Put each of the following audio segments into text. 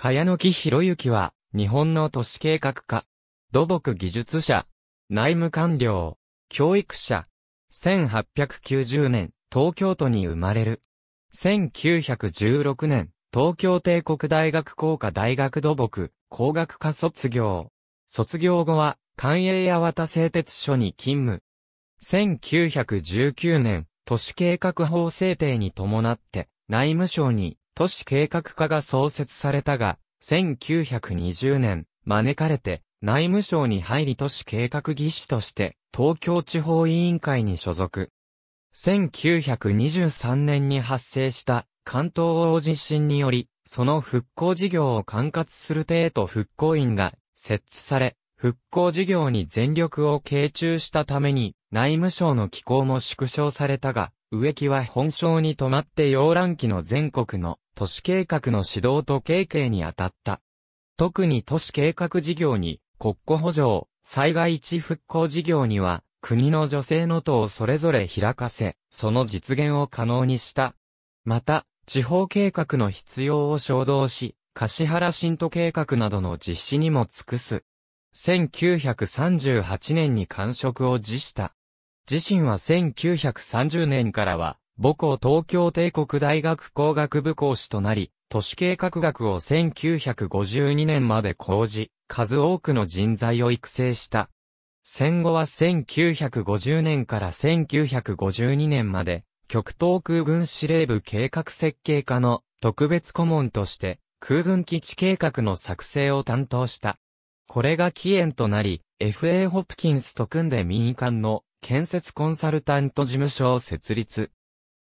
茅野木博之は、日本の都市計画家、土木技術者、内務官僚、教育者、1890年、東京都に生まれる。1916年、東京帝国大学工科大学土木、工学科卒業。卒業後は、関営八幡製鉄所に勤務。1919年、都市計画法制定に伴って、内務省に都市計画課が創設されたが、1920年、招かれて、内務省に入り都市計画技師として、東京地方委員会に所属。1923年に発生した関東大地震により、その復興事業を管轄する帝都復興院が設置され、復興事業に全力を傾注したために、内務省の機構も縮小されたが、植木は本省に止まって洋蘭期の全国の都市計画の指導と経験に当たった。特に都市計画事業に、国庫補助、災害地復興事業には、国の女性の党をそれぞれ開かせ、その実現を可能にした。また、地方計画の必要を衝動し、橿原新都計画などの実施にも尽くす。1938年に官職を辞した。自身は1930年からは、母校東京帝国大学工学部講師となり、都市計画学を1952年まで講じ、数多くの人材を育成した。戦後は1950年から1952年まで、極東空軍司令部計画設計課の特別顧問として、空軍基地計画の作成を担当した。これが起源となり、FA ホプキンスと組んで民間の建設コンサルタント事務所を設立。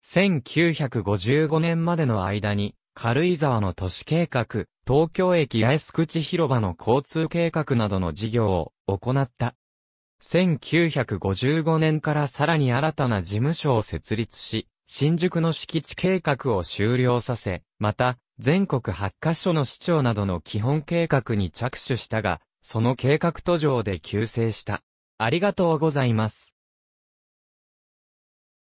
1955年までの間に、軽井沢の都市計画、東京駅八重洲口広場の交通計画などの事業を行った。1955年からさらに新たな事務所を設立し、新宿の敷地計画を終了させ、また、全国8カ所の市長などの基本計画に着手したが、その計画途上で急成した。ありがとうございます。